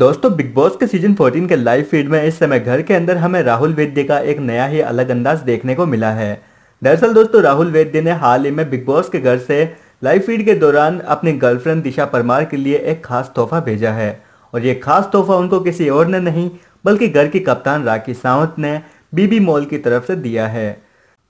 दोस्तों big boss के season 14 के लाइव फीड में इस समय घर के अंदर हमें राहुल वेद्य का एक नया ही अलग अंदाज देखने को मिला है दरअसल दोस्तों राहुल वेद्य ने हाल ही में बिग बॉस के घर से लाइव फीड के दौरान अपनी गर्लफ्रेंड दिशा परमार के लिए एक खास तोहफा भेजा है और ये खास तोहफा उनको किसी और ने नहीं बल्कि घर की कप्तान राखी सावंत ने बीबी मॉल की तरफ से दिया है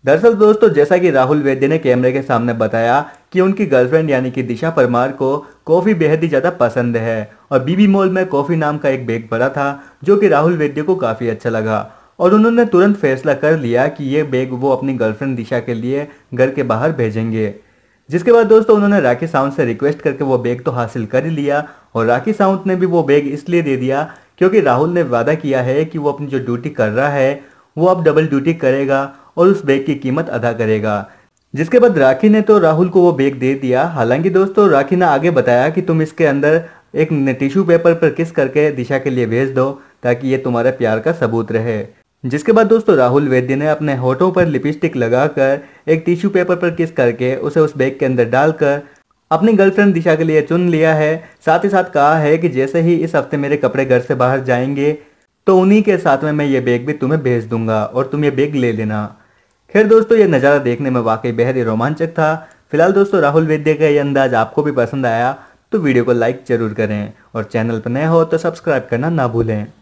दरअसल दोस्तों जैसा कि राहुल वेद्य ने कैमरे के सामने बताया कि उनकी गर्लफ्रेंड यानी कि दिशा परमार को कॉफ़ी बेहद ही ज़्यादा पसंद है और बीबी मॉल में कॉफ़ी नाम का एक बैग पड़ा था जो कि राहुल वैद्य को काफ़ी अच्छा लगा और उन्होंने तुरंत फैसला कर लिया कि ये बैग वो अपनी गर्लफ्रेंड दिशा के लिए घर के बाहर भेजेंगे जिसके बाद दोस्तों उन्होंने राखी सावंत से रिक्वेस्ट करके वो बैग तो हासिल कर लिया और राखी सावंत ने भी वो बैग इसलिए दे दिया क्योंकि राहुल ने वादा किया है कि वो अपनी जो ड्यूटी कर रहा है वो अब डबल ड्यूटी करेगा और उस बैग की कीमत अदा करेगा जिसके बाद राखी ने तो राहुल को वो बैग दे दिया हालांकि दोस्तों राखी ने आगे बताया कि तुम इसके अंदर एक टिश्यू पेपर पर किस करके दिशा के लिए भेज दो ताकि ये तुम्हारे प्यार का सबूत रहे जिसके बाद दोस्तों राहुल वैद्य ने अपने होठों पर लिपस्टिक लगाकर एक टिश्यू पेपर पर किस करके उसे उस बैग के अंदर डालकर अपनी गर्लफ्रेंड दिशा के लिए चुन लिया है साथ ही साथ कहा है कि जैसे ही इस हफ्ते मेरे कपड़े घर से बाहर जाएंगे तो उन्हीं के साथ में मैं ये बैग भी तुम्हें भेज दूंगा और तुम ये बैग ले लेना खैर दोस्तों ये नज़ारा देखने में वाकई बेहद ही रोमांचक था फिलहाल दोस्तों राहुल वैद्य का ये अंदाज आपको भी पसंद आया तो वीडियो को लाइक जरूर करें और चैनल पर नए हो तो सब्सक्राइब करना ना भूलें